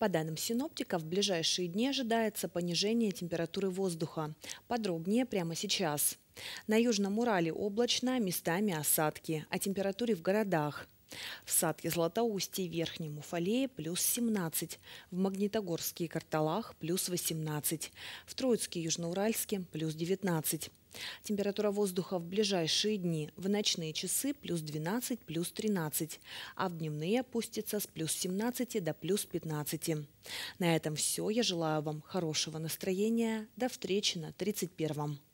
По данным синоптика, в ближайшие дни ожидается понижение температуры воздуха. Подробнее прямо сейчас. На Южном Урале облачно, местами осадки. О температуре в городах. В Садке Златоустье Верхнем Уфалее плюс 17, в Магнитогорске и Карталах плюс 18, в Троицке и Южноуральске плюс 19. Температура воздуха в ближайшие дни. В ночные часы плюс 12, плюс 13, а в дневные опустится с плюс 17 до плюс 15. На этом все. Я желаю вам хорошего настроения. До встречи на 31 -м.